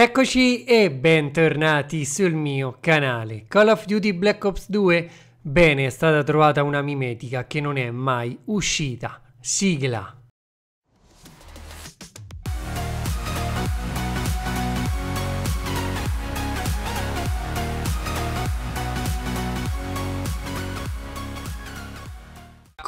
Eccoci e bentornati sul mio canale. Call of Duty Black Ops 2, bene, è stata trovata una mimetica che non è mai uscita. Sigla.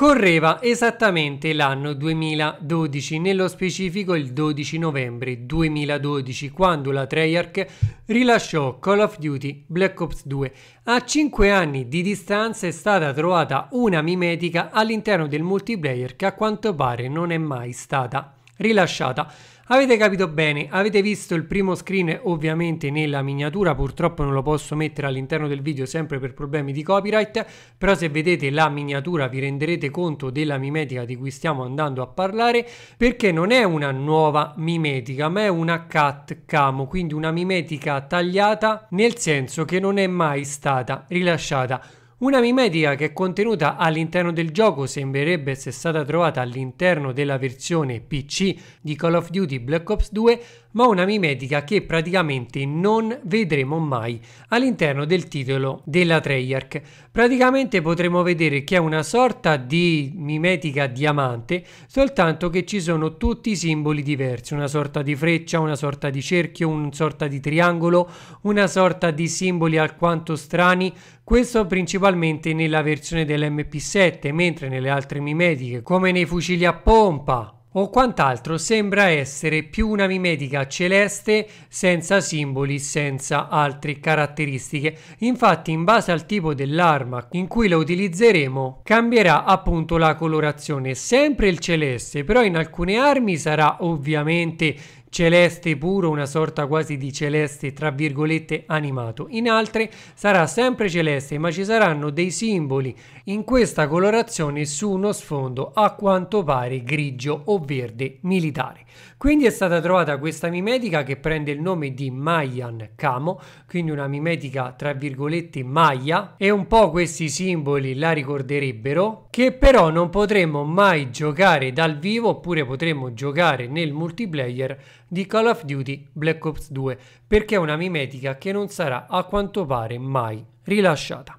Correva esattamente l'anno 2012, nello specifico il 12 novembre 2012, quando la Treyarch rilasciò Call of Duty Black Ops 2. A 5 anni di distanza è stata trovata una mimetica all'interno del multiplayer che a quanto pare non è mai stata rilasciata. Avete capito bene, avete visto il primo screen ovviamente nella miniatura, purtroppo non lo posso mettere all'interno del video sempre per problemi di copyright, però se vedete la miniatura vi renderete conto della mimetica di cui stiamo andando a parlare, perché non è una nuova mimetica, ma è una cat camo, quindi una mimetica tagliata nel senso che non è mai stata rilasciata una mimetica che è contenuta all'interno del gioco sembrerebbe essere stata trovata all'interno della versione PC di Call of Duty Black Ops 2, ma una mimetica che praticamente non vedremo mai all'interno del titolo della Treyarch. Praticamente potremo vedere che è una sorta di mimetica diamante, soltanto che ci sono tutti i simboli diversi, una sorta di freccia, una sorta di cerchio, una sorta di triangolo, una sorta di simboli alquanto strani, questo principalmente principalmente nella versione dell'MP7, mentre nelle altre mimetiche, come nei fucili a pompa o quant'altro, sembra essere più una mimetica celeste senza simboli, senza altre caratteristiche. Infatti, in base al tipo dell'arma in cui la utilizzeremo, cambierà appunto la colorazione, sempre il celeste, però in alcune armi sarà ovviamente celeste puro, una sorta quasi di celeste tra virgolette animato, in altre sarà sempre celeste ma ci saranno dei simboli in questa colorazione su uno sfondo a quanto pare grigio o verde militare. Quindi è stata trovata questa mimetica che prende il nome di Mayan Camo, quindi una mimetica tra virgolette Maya e un po' questi simboli la ricorderebbero, che però non potremmo mai giocare dal vivo oppure potremmo giocare nel multiplayer di Call of Duty Black Ops 2, perché è una mimetica che non sarà a quanto pare mai rilasciata.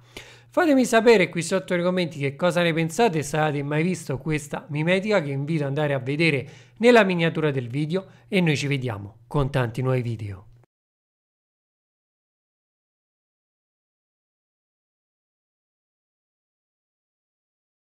Fatemi sapere qui sotto nei commenti che cosa ne pensate, se avete mai visto questa mimetica che invito ad andare a vedere nella miniatura del video e noi ci vediamo con tanti nuovi video.